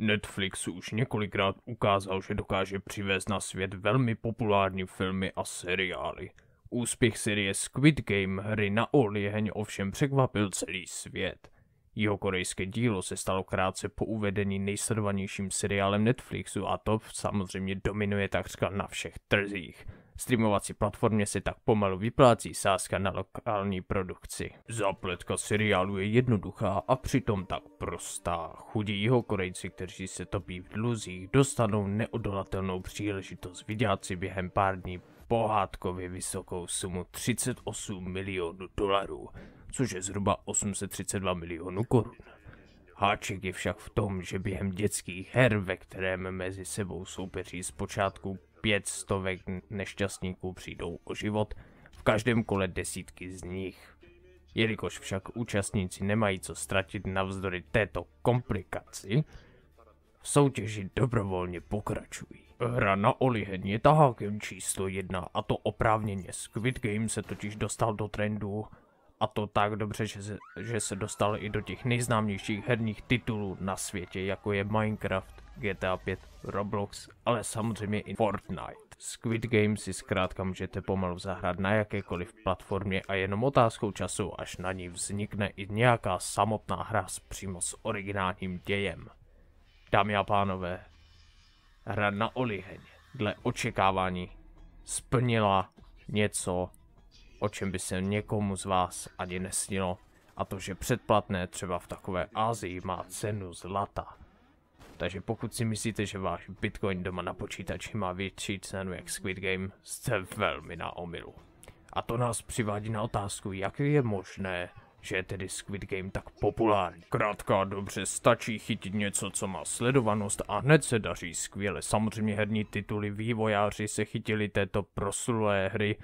Netflix už několikrát ukázal, že dokáže přivést na svět velmi populární filmy a seriály. Úspěch série Squid Game hry na oliheň ovšem překvapil celý svět. Jeho korejské dílo se stalo krátce po uvedení nejsledovanějším seriálem Netflixu a to samozřejmě dominuje takřka na všech trzích – Streamovací platformě se tak pomalu vyplácí sázka na lokální produkci. Zapletka seriálu je jednoduchá a přitom tak prostá. Chudí jihokorejci, kteří se topí v dluzích, dostanou neodolatelnou příležitost vydělat si během pár dní pohádkově vysokou sumu 38 milionů dolarů, což je zhruba 832 milionů korun. Háček je však v tom, že během dětských her, ve kterém mezi sebou soupeří zpočátku pět stovek nešťastníků přijdou o život, v každém kole desítky z nich. Jelikož však účastníci nemají co ztratit navzdory této komplikaci, v soutěži dobrovolně pokračují. Hra na olihen je tahákem číslo jedna a to oprávněně. Squid Game se totiž dostal do trendu a to tak dobře, že se, že se dostal i do těch nejznámějších herních titulů na světě, jako je Minecraft, GTA 5, Roblox, ale samozřejmě i Fortnite. Squid Game si zkrátka můžete pomalu zahrát na jakékoliv platformě a jenom otázkou času, až na ní vznikne i nějaká samotná hra s přímo s originálním dějem. Dámy a pánové, hra na oliheň dle očekávání splnila něco, o čem by se někomu z vás ani nesnilo, a to, že předplatné třeba v takové Ázii má cenu zlata. Takže pokud si myslíte, že váš Bitcoin doma na počítači má větší cenu jak Squid Game, jste velmi na omilu. A to nás přivádí na otázku, jak je možné, že je tedy Squid Game tak populární. Krátká dobře, stačí chytit něco, co má sledovanost a hned se daří skvěle. Samozřejmě herní tituly vývojáři se chytili této proslulé hry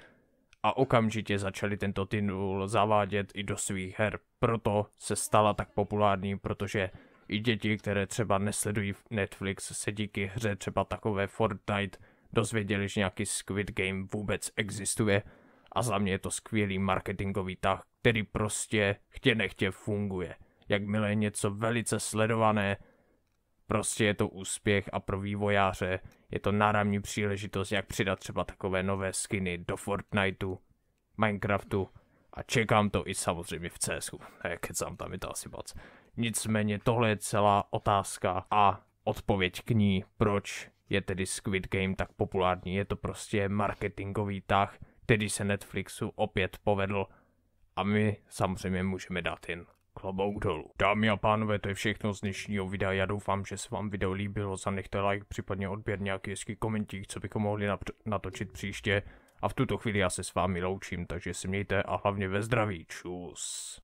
a okamžitě začali tento titul zavádět i do svých her. Proto se stala tak populární, protože i děti, které třeba nesledují Netflix, se díky hře třeba takové Fortnite dozvěděli, že nějaký Squid Game vůbec existuje a za mě je to skvělý marketingový tah, který prostě chtě nechtě funguje. Jakmile je něco velice sledované, prostě je to úspěch a pro vývojáře je to náramní příležitost, jak přidat třeba takové nové skiny do Fortniteu, Minecraftu a čekám to i samozřejmě v CSu. Ne, kecám, tam je to asi moc. Nicméně tohle je celá otázka a odpověď k ní, proč je tedy Squid Game tak populární. Je to prostě marketingový tah, který se Netflixu opět povedl a my samozřejmě můžeme dát jen klobouk dolů. Dámy a pánové, to je všechno z dnešního videa. Já doufám, že se vám video líbilo. Zanechte like, případně odběr nějaký hezký komentík, co bychom mohli natočit příště. A v tuto chvíli já se s vámi loučím, takže se mějte a hlavně ve zdraví. Čus.